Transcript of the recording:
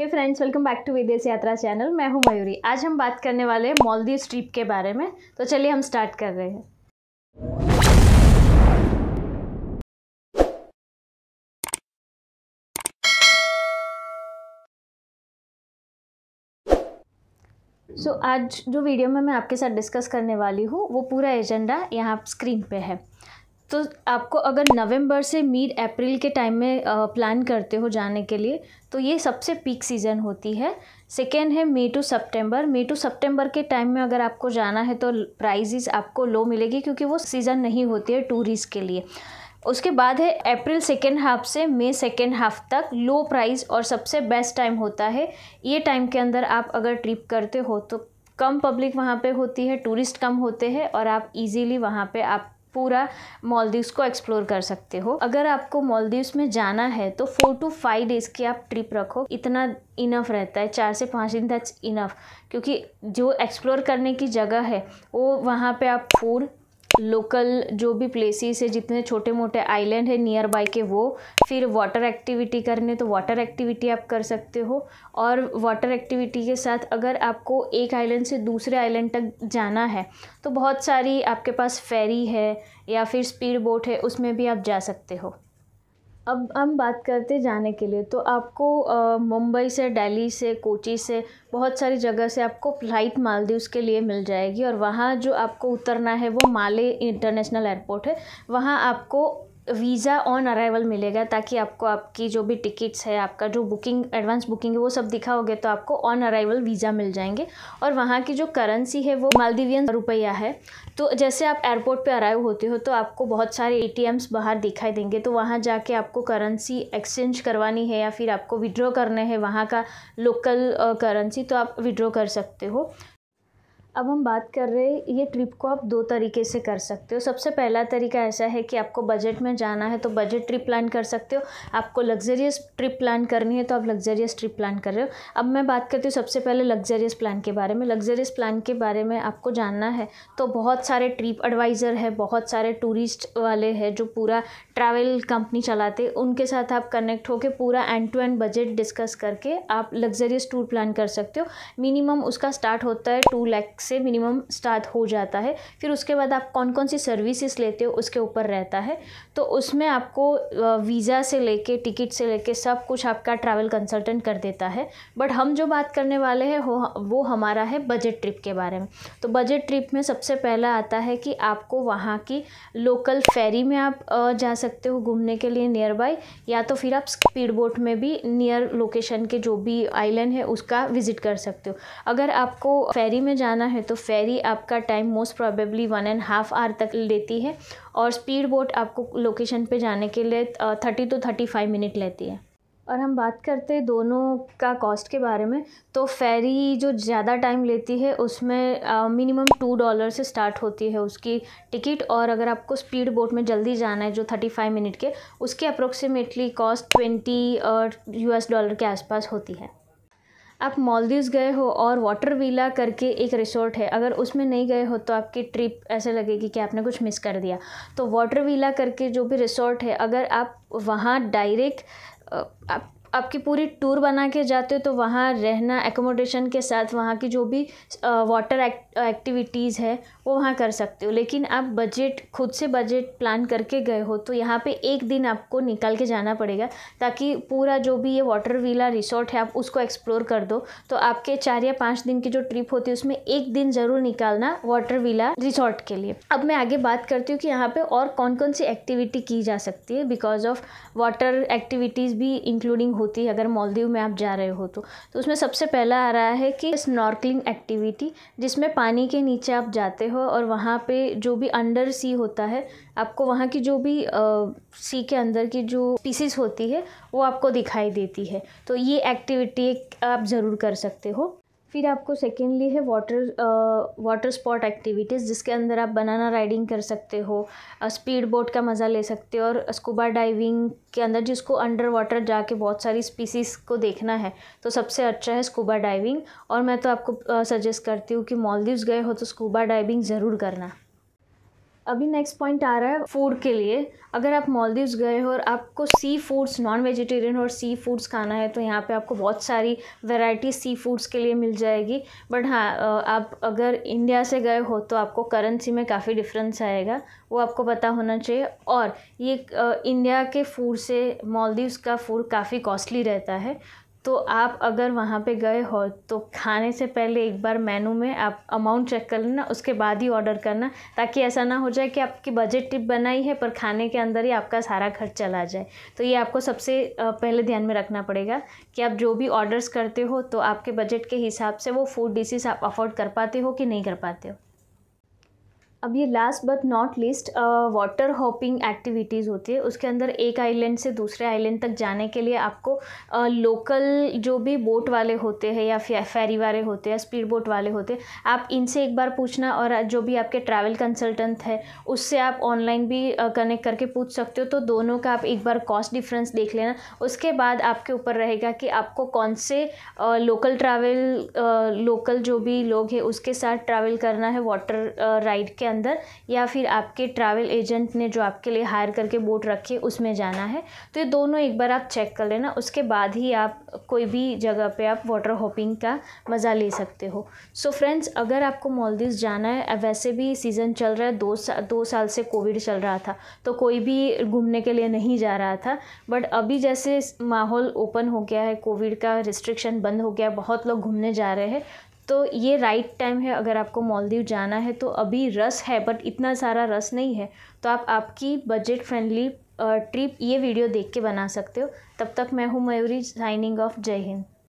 hey friends welcome back to विदेश यात्रा channel मैं हूं मयूरी आज हम बात करने वाले हैं मॉलदीव ट्रिप के बारे में तो चलिए हम स्टार्ट कर रहे हैं सो so, आज जो वीडियो में मैं आपके साथ डिस्कस करने वाली हूँ वो पूरा एजेंडा यहाँ स्क्रीन पे है तो आपको अगर नवंबर से मिड अप्रैल के टाइम में प्लान करते हो जाने के लिए तो ये सबसे पीक सीज़न होती है सेकेंड है मई टू सितंबर मई टू सितंबर के टाइम में अगर आपको जाना है तो प्राइजेस आपको लो मिलेगी क्योंकि वो सीज़न नहीं होती है टूरिस्ट के लिए उसके बाद है अप्रैल सेकेंड हाफ से मई सेकेंड हाफ तक लो प्राइस और सबसे बेस्ट टाइम होता है ये टाइम के अंदर आप अगर ट्रिप करते हो तो कम पब्लिक वहाँ पे होती है टूरिस्ट कम होते हैं और आप इजीली वहाँ पे आप पूरा मॉलदीव्स को एक्सप्लोर कर सकते हो अगर आपको मॉलदीव्स में जाना है तो फोर टू फाइव डेज़ की आप ट्रिप रखो इतना इनफ रहता है चार से पाँच दिन दैट्स इनफ क्योंकि जो एक्सप्लोर करने की जगह है वो वहाँ पे आप फूड लोकल जो भी प्लेसेस है जितने छोटे मोटे आइलैंड है नियर बाय के वो फिर वाटर एक्टिविटी करने तो वाटर एक्टिविटी आप कर सकते हो और वाटर एक्टिविटी के साथ अगर आपको एक आइलैंड से दूसरे आइलैंड तक जाना है तो बहुत सारी आपके पास फेरी है या फिर स्पीड बोट है उसमें भी आप जा सकते हो अब हम बात करते जाने के लिए तो आपको मुंबई से दिल्ली से कोची से बहुत सारी जगह से आपको फ़्लाइट मालदीव्स के लिए मिल जाएगी और वहाँ जो आपको उतरना है वो माले इंटरनेशनल एयरपोर्ट है वहाँ आपको वीज़ा ऑन अराइवल मिलेगा ताकि आपको आपकी जो भी टिकट्स है आपका जो बुकिंग एडवांस बुकिंग है वो सब दिखा तो आपको ऑन अराइवल वीज़ा मिल जाएंगे और वहाँ की जो करेंसी है वो मालदीवियन रुपया है तो जैसे आप एयरपोर्ट पे अराइव होते हो तो आपको बहुत सारे ए बाहर दिखाई देंगे तो वहाँ जाके आपको करेंसी एक्सचेंज करवानी है या फिर आपको विड्रॉ करना है वहाँ का लोकल करेंसी तो आप विड्रॉ कर सकते हो अब हम बात कर रहे हैं ये ट्रिप को आप दो तरीके से कर सकते हो सबसे पहला तरीका ऐसा है कि आपको बजट में जाना है तो बजट ट्रिप प्लान कर सकते हो आपको लग्जरियस ट्रिप प्लान करनी है तो आप लग्जरियस ट्रिप प्लान कर रहे हो अब मैं बात करती हूँ सबसे पहले लग्जरियस प्लान के बारे में लग्जरियस प्लान के बारे में आपको जानना है तो बहुत सारे ट्रिप एडवाइज़र है बहुत सारे टूरिस्ट वाले हैं जो पूरा ट्रैवल कंपनी चलाते उनके साथ आप कनेक्ट होकर पूरा end to end budget discuss करके आप लग्जरियस टूर प्लान कर सकते हो मिनिमम उसका स्टार्ट होता है टू लैक्स से मिनिमम स्टार्ट हो जाता है फिर उसके बाद आप कौन कौन सी सर्विसेज लेते हो उसके ऊपर रहता है तो उसमें आपको वीज़ा से लेके टिकट से लेके सब कुछ आपका ट्रैवल कंसल्टेंट कर देता है बट हम जो बात करने वाले हैं वो हमारा है बजट ट्रिप के बारे में तो बजट ट्रिप में सबसे पहला आता है कि आपको वहाँ की लोकल फेरी में आप जा सकते हो घूमने के लिए नियर बाय या तो फिर आप स्पीड बोट में भी नियर लोकेशन के जो भी आइलैंड है उसका विज़िट कर सकते हो अगर आपको फेरी में जाना है तो फेरी आपका time most probably one and half hour तक लेती है और स्पीड बोट आपको लोकेशन पे जाने के लिए thirty to thirty five minute लेती है और हम बात करते हैं दोनों का कॉस्ट के बारे में तो फेरी जो ज़्यादा टाइम लेती है उसमें मिनिमम टू डॉलर से स्टार्ट होती है उसकी टिकट और अगर आपको स्पीड बोट में जल्दी जाना है जो थर्टी फाइव मिनट के उसकी अप्रोक्सीमेटली कॉस्ट ट्वेंटी और यूएस डॉलर के आसपास होती है आप मॉलदीव गए हो और वाटर वीला करके एक रिसोर्ट है अगर उसमें नहीं गए हो तो आपकी ट्रिप ऐसे लगेगी कि आपने कुछ मिस कर दिया तो वाटर वीला करके जो भी रिसोर्ट है अगर आप वहाँ डायरेक्ट आप आपकी पूरी टूर बना के जाते हो तो वहाँ रहना एकोमोडेशन के साथ वहाँ की जो भी वाटर एक्टिविटीज़ है वो वहाँ कर सकते हो लेकिन आप बजट खुद से बजट प्लान करके गए हो तो यहाँ पे एक दिन आपको निकाल के जाना पड़ेगा ताकि पूरा जो भी ये वाटर वीला रिसोर्ट है आप उसको एक्सप्लोर कर दो तो आपके चार या पाँच दिन की जो ट्रिप होती है उसमें एक दिन ज़रूर निकालना वाटर वीला रिसोर्ट के लिए अब मैं आगे बात करती हूँ कि यहाँ पर और कौन कौन सी एक्टिविटी की जा सकती है बिकॉज ऑफ वाटर एक्टिविटीज़ भी इंक्लूडिंग हो होती है अगर मालदीव में आप जा रहे हो तो तो उसमें सबसे पहला आ रहा है कि स्नॉर्कलिंग एक्टिविटी जिसमें पानी के नीचे आप जाते हो और वहाँ पे जो भी अंडर सी होता है आपको वहाँ की जो भी आ, सी के अंदर की जो पीसीस होती है वो आपको दिखाई देती है तो ये एक्टिविटी आप ज़रूर कर सकते हो फिर आपको सेकेंडली है वाटर वाटर स्पॉट एक्टिविटीज़ जिसके अंदर आप बनाना राइडिंग कर सकते हो स्पीड uh, बोट का मज़ा ले सकते हो और स्कूबा डाइविंग के अंदर जिसको अंडर वाटर जाके बहुत सारी स्पीसीज़ को देखना है तो सबसे अच्छा है स्कूबा डाइविंग और मैं तो आपको सजेस्ट uh, करती हूँ कि मॉलदीव्स गए हो तो स्कूबा डाइविंग ज़रूर करना अभी नेक्स्ट पॉइंट आ रहा है फूड के लिए अगर आप मॉलदीव्स गए हो और आपको सी फूड्स नॉन वेजिटेरियन और सी फूड्स खाना है तो यहाँ पे आपको बहुत सारी वैरायटी सी फूड्स के लिए मिल जाएगी बट हाँ आप अगर इंडिया से गए हो तो आपको करेंसी में काफ़ी डिफरेंस आएगा वो आपको पता होना चाहिए और ये इंडिया के फूड से मॉलदीव्स का फूड काफ़ी कॉस्टली रहता है तो आप अगर वहाँ पे गए हो तो खाने से पहले एक बार मेनू में आप अमाउंट चेक कर लेना उसके बाद ही ऑर्डर करना ताकि ऐसा ना हो जाए कि आपकी बजट टिप बनाई है पर खाने के अंदर ही आपका सारा खर्च चला जाए तो ये आपको सबसे पहले ध्यान में रखना पड़ेगा कि आप जो भी ऑर्डर्स करते हो तो आपके बजट के हिसाब से वो फूड डिशेज़ आप अफोर्ड कर पाते हो कि नहीं कर पाते हो अब ये last but not least water hopping activities होती है उसके अंदर एक आइलैंड से दूसरे आइलैंड तक जाने के लिए आपको लोकल uh, जो भी बोट वाले होते हैं या फेरी वाले होते हैं स्पीड बोट वाले होते हैं आप इनसे एक बार पूछना और जो भी आपके ट्रैवल कंसल्टेंट है उससे आप ऑनलाइन भी कनेक्ट uh, करके पूछ सकते हो तो दोनों का आप एक बार कॉस्ट डिफरेंस देख लेना उसके बाद आपके ऊपर रहेगा कि आपको कौन से लोकल ट्रैवल लोकल जो भी लोग हैं उसके साथ ट्रैवल करना है वाटर राइड के के अंदर या फिर आपके ट्रैवल एजेंट ने जो आपके लिए हायर करके बोट रखी है उसमें जाना है तो ये दोनों एक बार आप चेक कर लेना उसके बाद ही आप कोई भी जगह पे आप वाटर हॉपिंग का मज़ा ले सकते हो सो so फ्रेंड्स अगर आपको मॉलदीव जाना है वैसे भी सीज़न चल रहा है दो सा, दो साल से कोविड चल रहा था तो कोई भी घूमने के लिए नहीं जा रहा था बट अभी जैसे माहौल ओपन हो गया है कोविड का रिस्ट्रिक्शन बंद हो गया बहुत लोग घूमने जा रहे हैं तो ये राइट टाइम है अगर आपको मालदीव जाना है तो अभी रस है बट इतना सारा रस नहीं है तो आप आपकी बजट फ्रेंडली ट्रिप ये वीडियो देख के बना सकते हो तब तक मैं हूँ मयूरी साइनिंग ऑफ जय हिंद